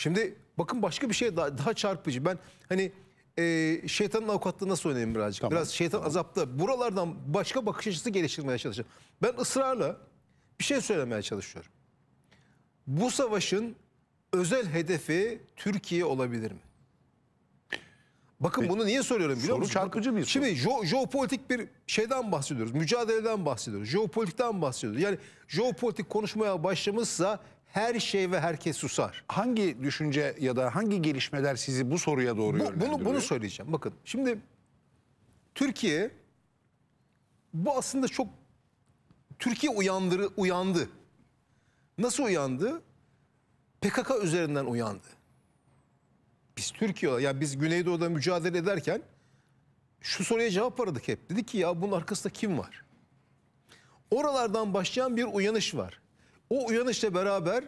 Şimdi bakın başka bir şey daha, daha çarpıcı. Ben hani e, şeytanın avukatlığına nasıl oynayayım birazcık? Tamam, Biraz şeytan tamam. azapta. Buralardan başka bakış açısı geliştirmeye çalışacağım. Ben ısrarla bir şey söylemeye çalışıyorum. Bu savaşın özel hedefi Türkiye olabilir mi? Bakın e, bunu niye soruyorum biliyor musunuz? çarpıcı bir Şimdi jo jeopolitik bir şeyden bahsediyoruz. Mücadeleden bahsediyoruz. Jeopolitikten bahsediyoruz. Yani jeopolitik konuşmaya başlamışsa her şey ve herkes susar. Hangi düşünce ya da hangi gelişmeler sizi bu soruya doğru bu, yönlendiriyor? Bunu, bunu söyleyeceğim. Bakın şimdi Türkiye bu aslında çok Türkiye uyandırı, uyandı. Nasıl uyandı? PKK üzerinden uyandı. Biz Türkiye, ya biz Güneydoğu'da mücadele ederken şu soruya cevap aradık hep. Dedi ki ya bunun arkasında kim var? Oralardan başlayan bir uyanış var. O uyanışla beraber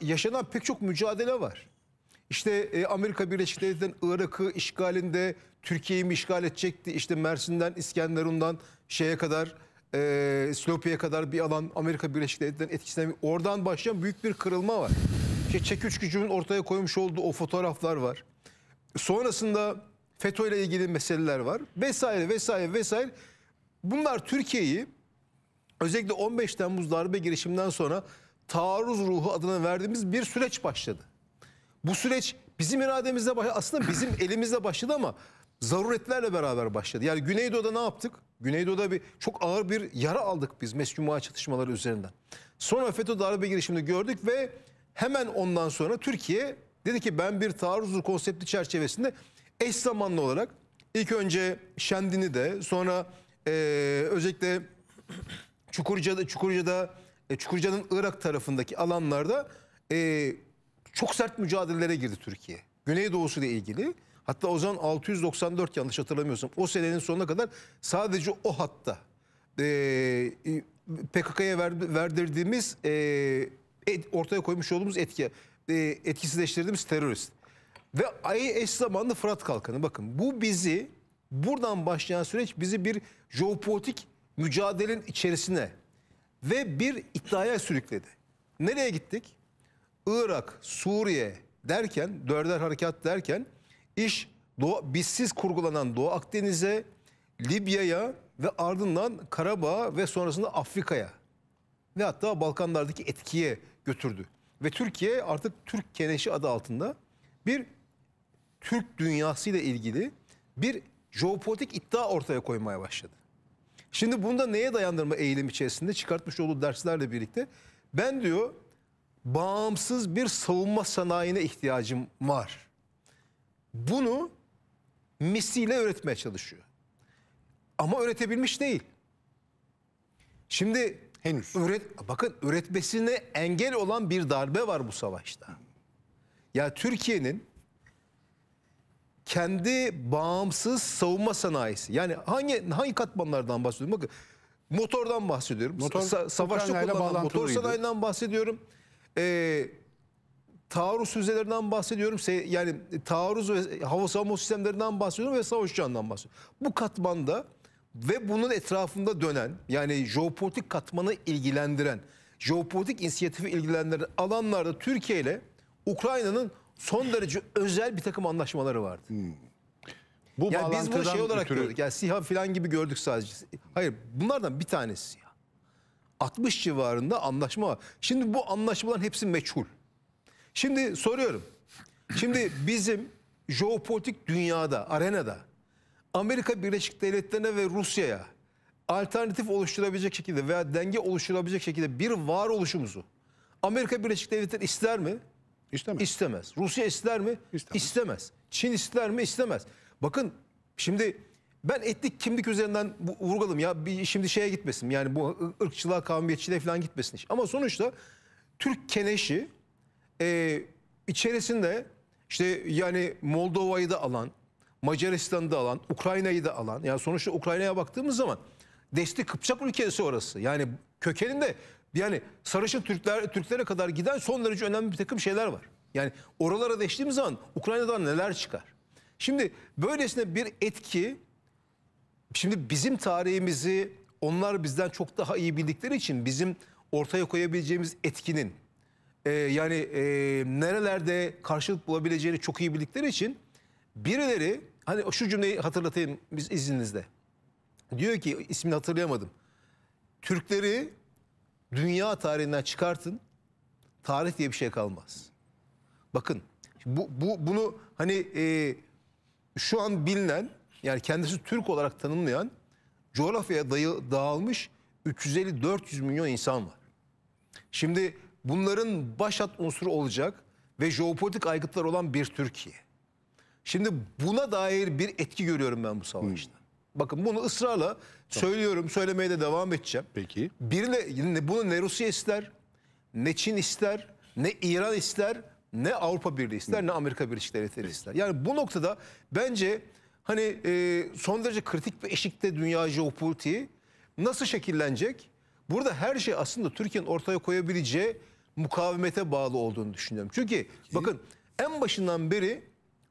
yaşanan pek çok mücadele var. İşte e, Amerika Birleşik Devletleri'nin Irak'ı işgalinde Türkiye'yi mi işgal edecekti? İşte Mersin'den, İskenderun'dan şeye kadar, e, Slopi'ye kadar bir alan Amerika Birleşik Devletleri'nin etkisinden oradan başlayan büyük bir kırılma var. İşte Çeküç gücünün ortaya koymuş olduğu o fotoğraflar var. Sonrasında FETÖ ile ilgili meseleler var. Vesaire vesaire vesaire. Bunlar Türkiye'yi Özellikle 15 Temmuz darbe girişiminden sonra taarruz ruhu adına verdiğimiz bir süreç başladı. Bu süreç bizim irademizle başladı. Aslında bizim elimizle başladı ama zaruretlerle beraber başladı. Yani Güneydoğu'da ne yaptık? Güneydoğu'da bir çok ağır bir yara aldık biz meskuma çatışmaları üzerinden. Sonra FETÖ darbe girişimini gördük ve hemen ondan sonra Türkiye dedi ki ben bir taarruzlu konsepti çerçevesinde eş zamanlı olarak ilk önce Şendin'i de sonra e, özellikle Çukurca'da, Çukurca'da, e, Çukurca'nın Irak tarafındaki alanlarda e, çok sert mücadelelere girdi Türkiye. Güneydoğusu ile ilgili. Hatta o zaman 694 yanlış hatırlamıyorsam o senenin sonuna kadar sadece o hatta e, e PKK'ya ver, verdirdiğimiz e, et, ortaya koymuş olduğumuz etki e, etkisizleştirdiğimiz terörist. Ve IS zamanlı Fırat Kalkanı bakın bu bizi buradan başlayan süreç bizi bir jeopolitik mücadelenin içerisine ve bir iddiaya sürükledi. Nereye gittik? Irak, Suriye derken, dörder harekat derken iş Doğu, bizsiz kurgulanan Doğu Akdeniz'e, Libya'ya ve ardından Karabağ'a ve sonrasında Afrika'ya ve hatta Balkanlardaki etkiye götürdü. Ve Türkiye artık Türk keneşi adı altında bir Türk dünyasıyla ilgili bir jeopolitik iddia ortaya koymaya başladı. Şimdi bunda neye dayandırma eğilim içerisinde çıkartmış olduğu derslerle birlikte ben diyor bağımsız bir savunma sanayine ihtiyacım var. Bunu misliyle öğretmeye çalışıyor. Ama öğretebilmiş değil. Şimdi henüz öğret bakın öğretmesine engel olan bir darbe var bu savaşta. Ya Türkiye'nin kendi bağımsız savunma sanayisi. Yani hangi hangi katmanlardan bahsediyorum? Bakın motordan bahsediyorum. Motor, Sa savaşta kullanılan motor sanayinden bahsediyorum. Ee, taarruz füzelerinden bahsediyorum. Yani taarruz ve hava savunma sistemlerinden bahsediyorum ve savaş uçağından bahsediyorum. Bu katmanda ve bunun etrafında dönen yani jeopolitik katmanı ilgilendiren, jeopolitik inisiyatifi ilgilendiren alanlarda Türkiye ile Ukrayna'nın son derece özel bir takım anlaşmaları vardı. Hmm. Bu yani biz bunu şey olarak ötürü... gördük. Yani SİHA falan gibi gördük sadece. Hayır bunlardan bir tanesi SİHA. 60 civarında anlaşma var. Şimdi bu anlaşmaların hepsi meçhul. Şimdi soruyorum. Şimdi bizim jeopolitik dünyada, arenada Amerika Birleşik Devletleri'ne ve Rusya'ya alternatif oluşturabilecek şekilde veya denge oluşturabilecek şekilde bir varoluşumuzu Amerika Birleşik Devletleri ister mi? İstemez. İstemez. Rusya ister mi? İstemez. İstemez. Çin ister mi? İstemez. Bakın şimdi ben etnik kimlik üzerinden vurgalım ya bir şimdi şeye gitmesin yani bu ırkçılığa kavmiyetçiliğe falan gitmesin hiç. Ama sonuçta Türk keneşi e, içerisinde işte yani Moldova'yı da alan, Macaristan'ı da alan, Ukrayna'yı da alan. Yani sonuçta Ukrayna'ya baktığımız zaman Desti Kıpçak ülkesi orası. Yani kökeninde yani sarışın Türkler Türklere kadar giden son derece önemli bir takım şeyler var. Yani oralara geçtiğimiz zaman Ukrayna'dan neler çıkar? Şimdi böylesine bir etki şimdi bizim tarihimizi onlar bizden çok daha iyi bildikleri için bizim ortaya koyabileceğimiz etkinin e, yani e, nerelerde karşılık bulabileceğini çok iyi bildikleri için birileri hani şu cümleyi hatırlatayım biz izninizle. Diyor ki ismini hatırlayamadım. Türkleri dünya tarihinden çıkartın. Tarih diye bir şey kalmaz. Bakın bu, bu bunu hani e, şu an bilinen yani kendisi Türk olarak tanımlayan coğrafyaya dayı, dağılmış 350-400 milyon insan var. Şimdi bunların başat unsuru olacak ve jeopolitik aygıtlar olan bir Türkiye. Şimdi buna dair bir etki görüyorum ben bu savaşta. Hmm. Bakın bunu ısrarla söylüyorum, söylemeye de devam edeceğim. Peki. Birine, bunu ne Rusya ister, ne Çin ister, ne İran ister, ne Avrupa Birliği ister, Hı. ne Amerika Birleşik Devletleri ister. Yani bu noktada bence hani e, son derece kritik bir eşikte dünya jeopolitiği nasıl şekillenecek? Burada her şey aslında Türkiye'nin ortaya koyabileceği mukavemete bağlı olduğunu düşünüyorum. Çünkü Peki. bakın en başından beri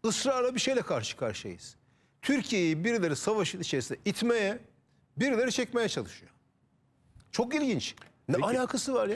ısrarla bir şeyle karşı karşıyayız. Türkiye'yi birileri savaşın içerisinde itmeye, birileri çekmeye çalışıyor. Çok ilginç. Ne Peki. alakası var ya?